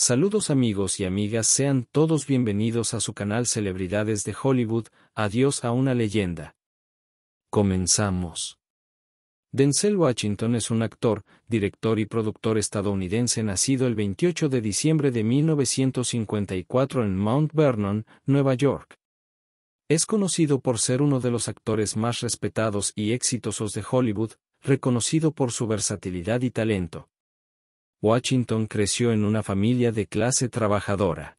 Saludos amigos y amigas, sean todos bienvenidos a su canal Celebridades de Hollywood, adiós a una leyenda. Comenzamos. Denzel Washington es un actor, director y productor estadounidense nacido el 28 de diciembre de 1954 en Mount Vernon, Nueva York. Es conocido por ser uno de los actores más respetados y exitosos de Hollywood, reconocido por su versatilidad y talento. Washington creció en una familia de clase trabajadora.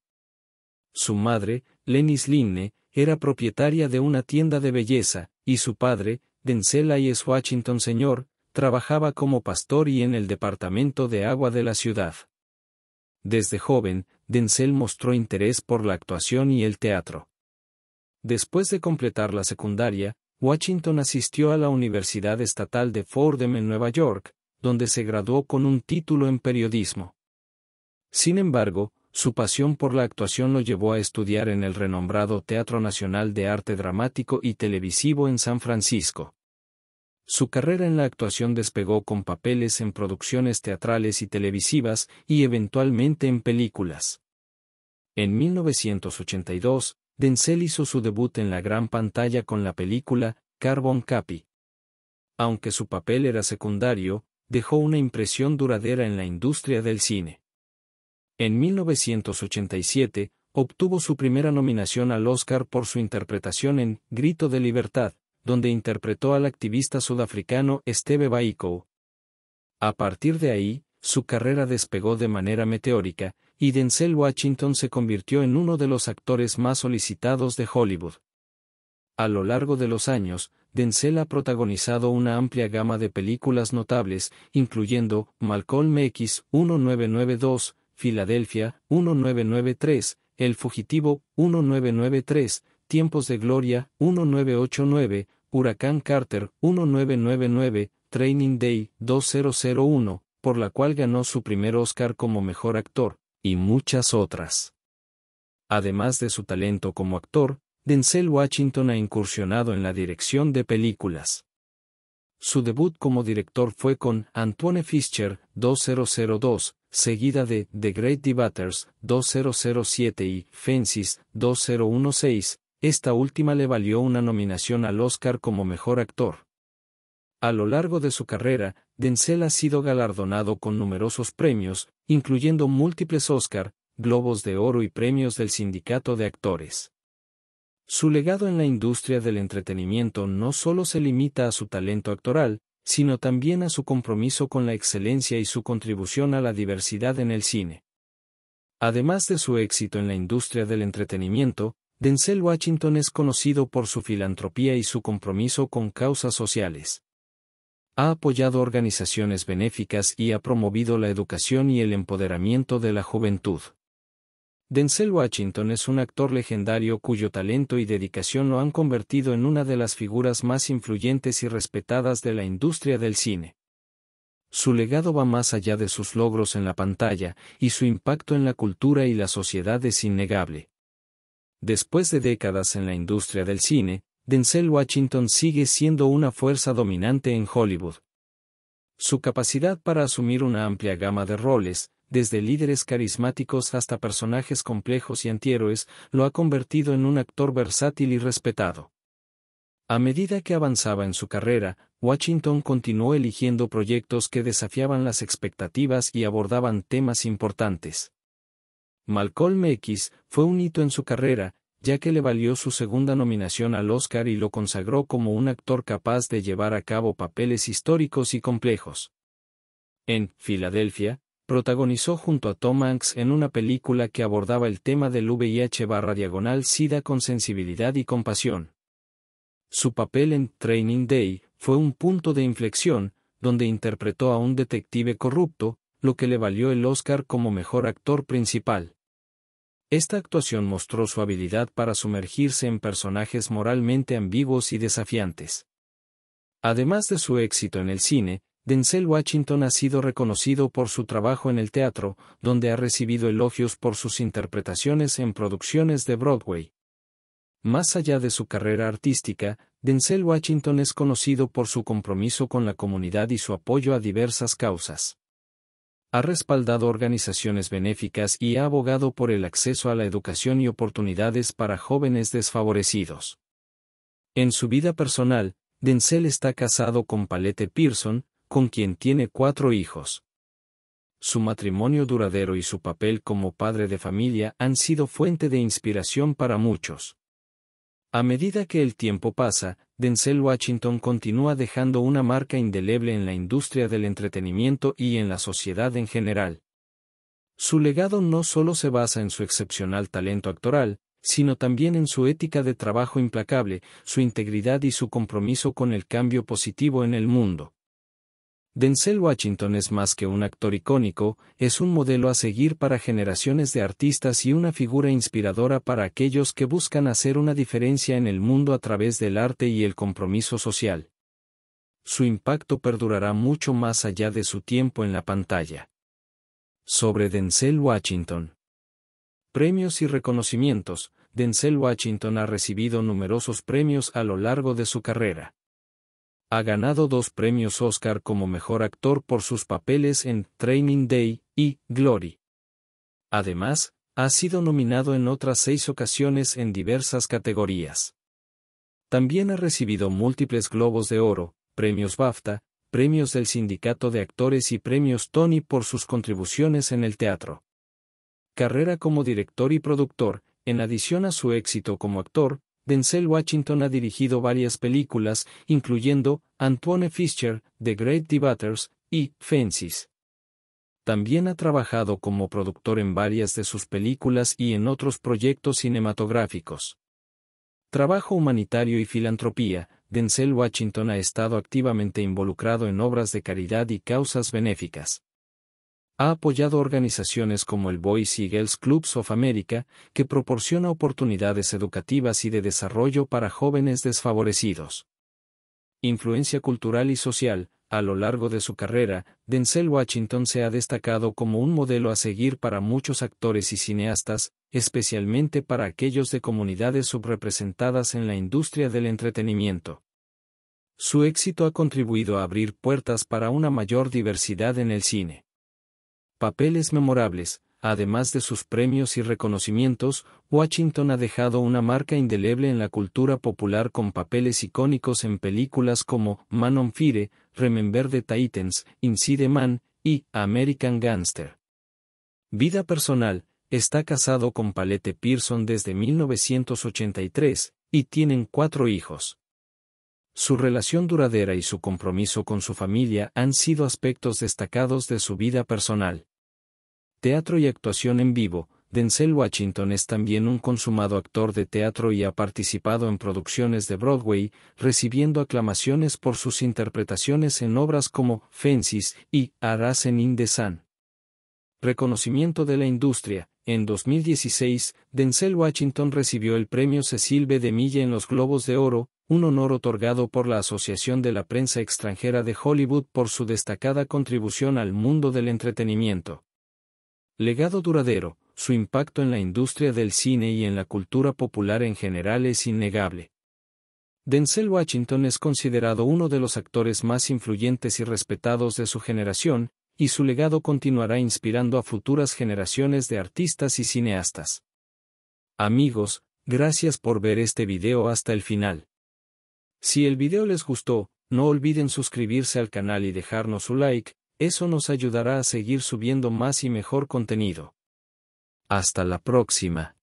Su madre, Lenis Linne, era propietaria de una tienda de belleza, y su padre, Denzel S. Washington Sr., trabajaba como pastor y en el departamento de agua de la ciudad. Desde joven, Denzel mostró interés por la actuación y el teatro. Después de completar la secundaria, Washington asistió a la Universidad Estatal de Fordham en Nueva York, donde se graduó con un título en periodismo. Sin embargo, su pasión por la actuación lo llevó a estudiar en el renombrado Teatro Nacional de Arte Dramático y Televisivo en San Francisco. Su carrera en la actuación despegó con papeles en producciones teatrales y televisivas y eventualmente en películas. En 1982, Denzel hizo su debut en la gran pantalla con la película Carbon Copy. Aunque su papel era secundario, dejó una impresión duradera en la industria del cine. En 1987, obtuvo su primera nominación al Oscar por su interpretación en Grito de Libertad, donde interpretó al activista sudafricano Esteve Biko. A partir de ahí, su carrera despegó de manera meteórica, y Denzel Washington se convirtió en uno de los actores más solicitados de Hollywood. A lo largo de los años, Denzel ha protagonizado una amplia gama de películas notables, incluyendo Malcolm X 1992, Filadelfia 1993, El Fugitivo 1993, Tiempos de Gloria 1989, Huracán Carter 1999, Training Day 2001, por la cual ganó su primer Oscar como mejor actor, y muchas otras. Además de su talento como actor, Denzel Washington ha incursionado en la dirección de películas. Su debut como director fue con Antoine Fischer 2002, seguida de The Great Debaters 2007 y Fences 2016, esta última le valió una nominación al Oscar como Mejor Actor. A lo largo de su carrera, Denzel ha sido galardonado con numerosos premios, incluyendo múltiples Oscar, Globos de Oro y premios del Sindicato de Actores. Su legado en la industria del entretenimiento no solo se limita a su talento actoral, sino también a su compromiso con la excelencia y su contribución a la diversidad en el cine. Además de su éxito en la industria del entretenimiento, Denzel Washington es conocido por su filantropía y su compromiso con causas sociales. Ha apoyado organizaciones benéficas y ha promovido la educación y el empoderamiento de la juventud. Denzel Washington es un actor legendario cuyo talento y dedicación lo han convertido en una de las figuras más influyentes y respetadas de la industria del cine. Su legado va más allá de sus logros en la pantalla, y su impacto en la cultura y la sociedad es innegable. Después de décadas en la industria del cine, Denzel Washington sigue siendo una fuerza dominante en Hollywood. Su capacidad para asumir una amplia gama de roles, desde líderes carismáticos hasta personajes complejos y antihéroes, lo ha convertido en un actor versátil y respetado. A medida que avanzaba en su carrera, Washington continuó eligiendo proyectos que desafiaban las expectativas y abordaban temas importantes. Malcolm X fue un hito en su carrera, ya que le valió su segunda nominación al Oscar y lo consagró como un actor capaz de llevar a cabo papeles históricos y complejos. En Filadelfia, protagonizó junto a Tom Hanks en una película que abordaba el tema del VIH barra diagonal SIDA con sensibilidad y compasión. Su papel en Training Day fue un punto de inflexión, donde interpretó a un detective corrupto, lo que le valió el Oscar como mejor actor principal. Esta actuación mostró su habilidad para sumergirse en personajes moralmente ambiguos y desafiantes. Además de su éxito en el cine, Denzel Washington ha sido reconocido por su trabajo en el teatro, donde ha recibido elogios por sus interpretaciones en producciones de Broadway. Más allá de su carrera artística, Denzel Washington es conocido por su compromiso con la comunidad y su apoyo a diversas causas. Ha respaldado organizaciones benéficas y ha abogado por el acceso a la educación y oportunidades para jóvenes desfavorecidos. En su vida personal, Denzel está casado con Palette Pearson, con quien tiene cuatro hijos. Su matrimonio duradero y su papel como padre de familia han sido fuente de inspiración para muchos. A medida que el tiempo pasa, Denzel Washington continúa dejando una marca indeleble en la industria del entretenimiento y en la sociedad en general. Su legado no solo se basa en su excepcional talento actoral, sino también en su ética de trabajo implacable, su integridad y su compromiso con el cambio positivo en el mundo. Denzel Washington es más que un actor icónico, es un modelo a seguir para generaciones de artistas y una figura inspiradora para aquellos que buscan hacer una diferencia en el mundo a través del arte y el compromiso social. Su impacto perdurará mucho más allá de su tiempo en la pantalla. Sobre Denzel Washington. Premios y reconocimientos. Denzel Washington ha recibido numerosos premios a lo largo de su carrera. Ha ganado dos premios Oscar como mejor actor por sus papeles en Training Day y Glory. Además, ha sido nominado en otras seis ocasiones en diversas categorías. También ha recibido múltiples Globos de Oro, premios BAFTA, premios del Sindicato de Actores y premios Tony por sus contribuciones en el teatro. Carrera como director y productor, en adición a su éxito como actor, Denzel Washington ha dirigido varias películas, incluyendo Antoine Fischer, The Great Debaters y Fences. También ha trabajado como productor en varias de sus películas y en otros proyectos cinematográficos. Trabajo humanitario y filantropía, Denzel Washington ha estado activamente involucrado en obras de caridad y causas benéficas ha apoyado organizaciones como el Boys y Girls Clubs of America, que proporciona oportunidades educativas y de desarrollo para jóvenes desfavorecidos. Influencia cultural y social, a lo largo de su carrera, Denzel Washington se ha destacado como un modelo a seguir para muchos actores y cineastas, especialmente para aquellos de comunidades subrepresentadas en la industria del entretenimiento. Su éxito ha contribuido a abrir puertas para una mayor diversidad en el cine papeles memorables, además de sus premios y reconocimientos, Washington ha dejado una marca indeleble en la cultura popular con papeles icónicos en películas como Man on Fire, Remember the Titans, Inside Man y American Gangster. Vida personal, está casado con Palette Pearson desde 1983 y tienen cuatro hijos. Su relación duradera y su compromiso con su familia han sido aspectos destacados de su vida personal. Teatro y actuación en vivo, Denzel Washington es también un consumado actor de teatro y ha participado en producciones de Broadway, recibiendo aclamaciones por sus interpretaciones en obras como Fences y Arasen en In Reconocimiento de la industria. En 2016, Denzel Washington recibió el premio Cecil B. DeMille en los Globos de Oro, un honor otorgado por la Asociación de la Prensa Extranjera de Hollywood por su destacada contribución al mundo del entretenimiento. Legado duradero, su impacto en la industria del cine y en la cultura popular en general es innegable. Denzel Washington es considerado uno de los actores más influyentes y respetados de su generación, y su legado continuará inspirando a futuras generaciones de artistas y cineastas. Amigos, gracias por ver este video hasta el final. Si el video les gustó, no olviden suscribirse al canal y dejarnos su like, eso nos ayudará a seguir subiendo más y mejor contenido. Hasta la próxima.